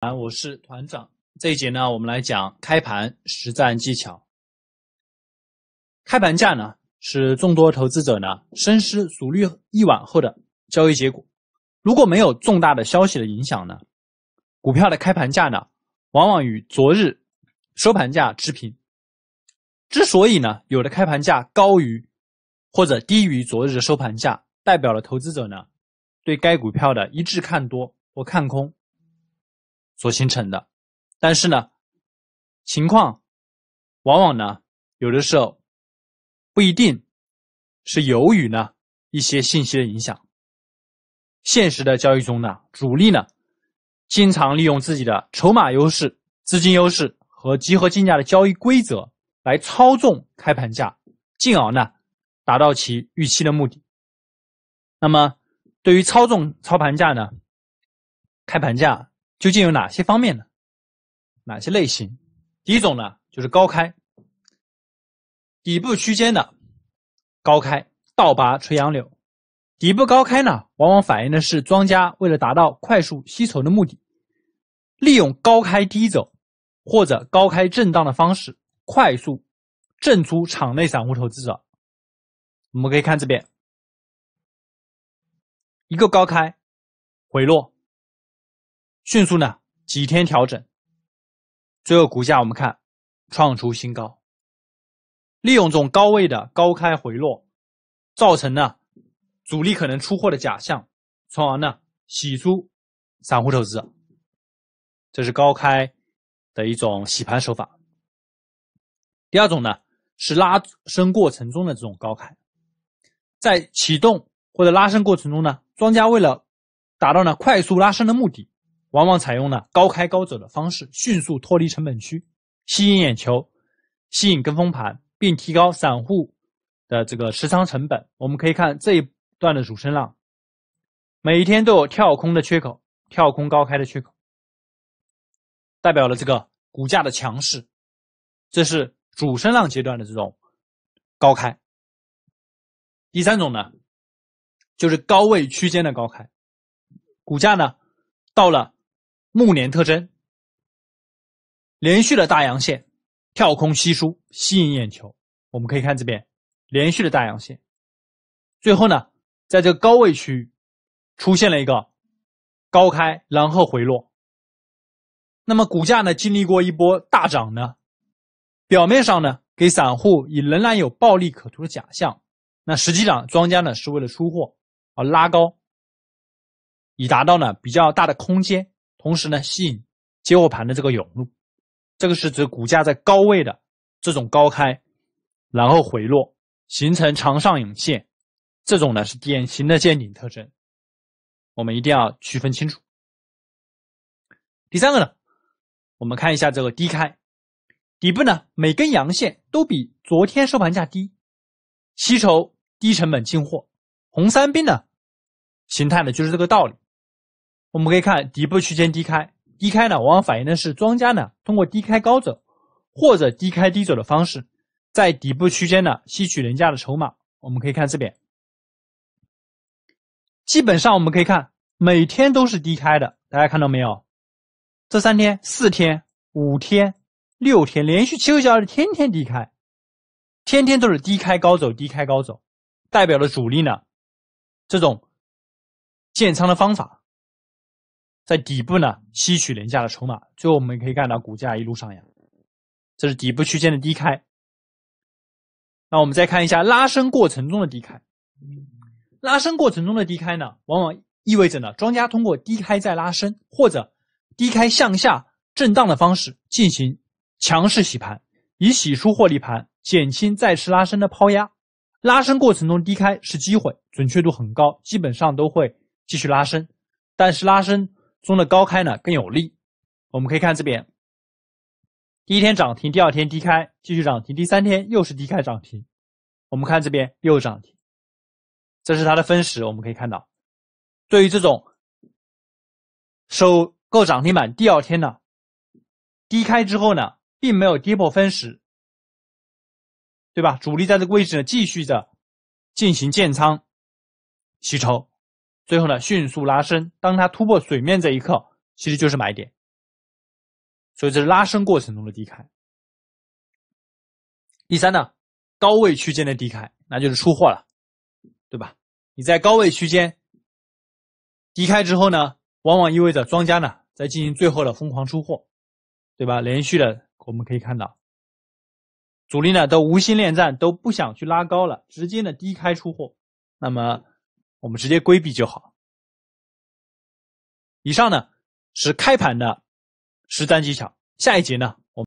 啊，我是团长。这一节呢，我们来讲开盘实战技巧。开盘价呢，是众多投资者呢深思熟虑一晚后的交易结果。如果没有重大的消息的影响呢，股票的开盘价呢，往往与昨日收盘价持平。之所以呢，有的开盘价高于或者低于昨日的收盘价，代表了投资者呢，对该股票的一致看多或看空。所形成的，但是呢，情况往往呢，有的时候不一定，是由于呢一些信息的影响。现实的交易中呢，主力呢经常利用自己的筹码优势、资金优势和集合竞价的交易规则来操纵开盘价，进而呢达到其预期的目的。那么，对于操纵操盘价呢，开盘价。究竟有哪些方面呢？哪些类型？第一种呢，就是高开，底部区间的高开倒拔垂杨柳，底部高开呢，往往反映的是庄家为了达到快速吸筹的目的，利用高开低走或者高开震荡的方式，快速震出场内散户投资者。我们可以看这边，一个高开回落。迅速呢，几天调整，最后股价我们看创出新高。利用这种高位的高开回落，造成呢主力可能出货的假象，从而呢洗出散户投资。这是高开的一种洗盘手法。第二种呢是拉升过程中的这种高开，在启动或者拉升过程中呢，庄家为了达到呢快速拉升的目的。往往采用了高开高走的方式，迅速脱离成本区，吸引眼球，吸引跟风盘，并提高散户的这个持仓成本。我们可以看这一段的主升浪，每一天都有跳空的缺口，跳空高开的缺口，代表了这个股价的强势。这是主升浪阶段的这种高开。第三种呢，就是高位区间的高开，股价呢到了。暮年特征，连续的大阳线，跳空稀疏，吸引眼球。我们可以看这边，连续的大阳线，最后呢，在这个高位区域出现了一个高开，然后回落。那么股价呢，经历过一波大涨呢，表面上呢，给散户以仍然有暴利可图的假象。那实际上，庄家呢是为了出货而拉高，以达到呢比较大的空间。同时呢，吸引接货盘的这个涌入，这个是指股价在高位的这种高开，然后回落，形成长上影线，这种呢是典型的见顶特征，我们一定要区分清楚。第三个呢，我们看一下这个低开，底部呢每根阳线都比昨天收盘价低，吸筹低成本进货，红三兵呢，形态呢就是这个道理。我们可以看底部区间低开，低开呢往往反映的是庄家呢通过低开高走，或者低开低走的方式，在底部区间呢吸取人家的筹码。我们可以看这边，基本上我们可以看每天都是低开的，大家看到没有？这三天、四天、五天、六天，连续七个小时天天低开，天天都是低开高走，低开高走，代表了主力呢这种建仓的方法。在底部呢，吸取廉价的筹码。最后我们可以看到股价一路上扬，这是底部区间的低开。那我们再看一下拉升过程中的低开，拉升过程中的低开呢，往往意味着呢，庄家通过低开再拉升，或者低开向下震荡的方式进行强势洗盘，以洗出获利盘，减轻再次拉升的抛压。拉升过程中低开是机会，准确度很高，基本上都会继续拉升，但是拉升。中的高开呢更有利，我们可以看这边，第一天涨停，第二天低开继续涨停，第三天又是低开涨停，我们看这边又涨停，这是它的分时，我们可以看到，对于这种收购涨停板，第二天呢低开之后呢，并没有跌破分时，对吧？主力在这个位置呢继续的进行建仓吸筹。最后呢，迅速拉升，当它突破水面这一刻，其实就是买点。所以这是拉升过程中的低开。第三呢，高位区间的低开，那就是出货了，对吧？你在高位区间低开之后呢，往往意味着庄家呢在进行最后的疯狂出货，对吧？连续的我们可以看到，主力呢都无心恋战，都不想去拉高了，直接呢低开出货，那么。我们直接规避就好。以上呢是开盘的实战技巧，下一节呢。